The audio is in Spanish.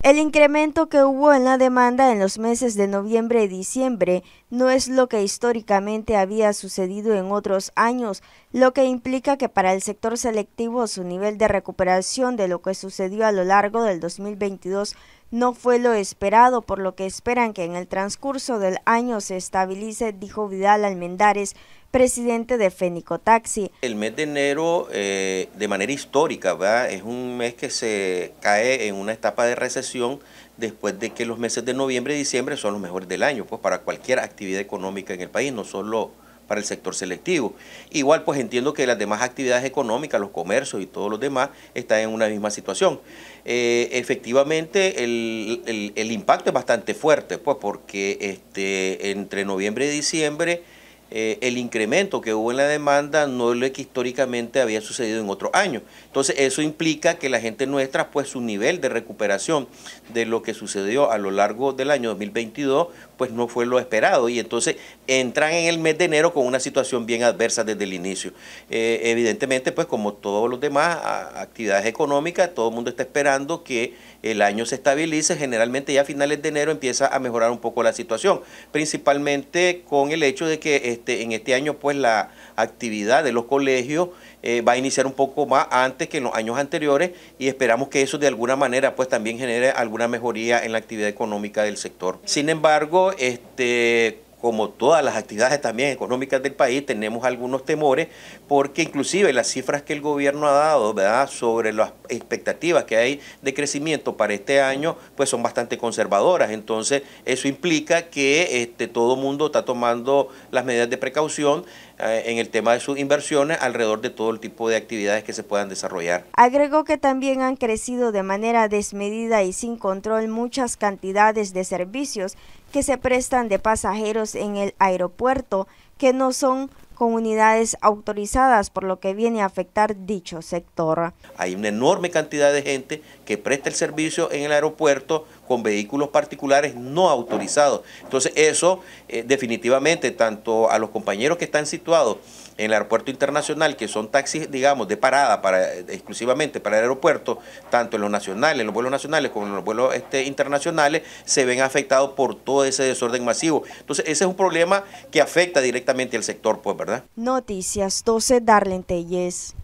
El incremento que hubo en la demanda en los meses de noviembre y diciembre no es lo que históricamente había sucedido en otros años, lo que implica que para el sector selectivo su nivel de recuperación de lo que sucedió a lo largo del 2022 no fue lo esperado, por lo que esperan que en el transcurso del año se estabilice, dijo Vidal Almendares, presidente de Fénico Taxi. El mes de enero, eh, de manera histórica, ¿verdad? es un mes que se cae en una etapa de recesión después de que los meses de noviembre y diciembre son los mejores del año, pues para cualquier actividad económica en el país, no solo para el sector selectivo. Igual pues entiendo que las demás actividades económicas, los comercios y todos los demás están en una misma situación. Eh, efectivamente el, impacto es bastante fuerte pues porque este, entre noviembre y diciembre eh, el incremento que hubo en la demanda no es lo que históricamente había sucedido en otro año. Entonces eso implica que la gente nuestra, pues su nivel de recuperación de lo que sucedió a lo largo del año 2022 pues no fue lo esperado y entonces entran en el mes de enero con una situación bien adversa desde el inicio. Eh, evidentemente, pues como todos los demás actividades económicas, todo el mundo está esperando que el año se estabilice, generalmente ya a finales de enero empieza a mejorar un poco la situación, principalmente con el hecho de que este, en este año pues la actividad de los colegios eh, va a iniciar un poco más antes que en los años anteriores y esperamos que eso de alguna manera pues también genere alguna mejoría en la actividad económica del sector. Sin embargo, este, como todas las actividades también económicas del país, tenemos algunos temores, porque inclusive las cifras que el gobierno ha dado sobre las expectativas que hay de crecimiento para este año, pues son bastante conservadoras. Entonces, eso implica que este, todo el mundo está tomando las medidas de precaución eh, en el tema de sus inversiones alrededor de todo el tipo de actividades que se puedan desarrollar. Agregó que también han crecido de manera desmedida y sin control muchas cantidades de servicios que se prestan de pasajeros en el aeropuerto que no son comunidades autorizadas, por lo que viene a afectar dicho sector. Hay una enorme cantidad de gente que presta el servicio en el aeropuerto con vehículos particulares no autorizados. Entonces eso eh, definitivamente tanto a los compañeros que están situados en el aeropuerto internacional, que son taxis, digamos, de parada para, eh, exclusivamente para el aeropuerto, tanto en los nacionales, los vuelos nacionales como en los vuelos este, internacionales, se ven afectados por todo ese desorden masivo. Entonces, ese es un problema que afecta directamente al sector, pues, ¿verdad? Noticias 12, Darlene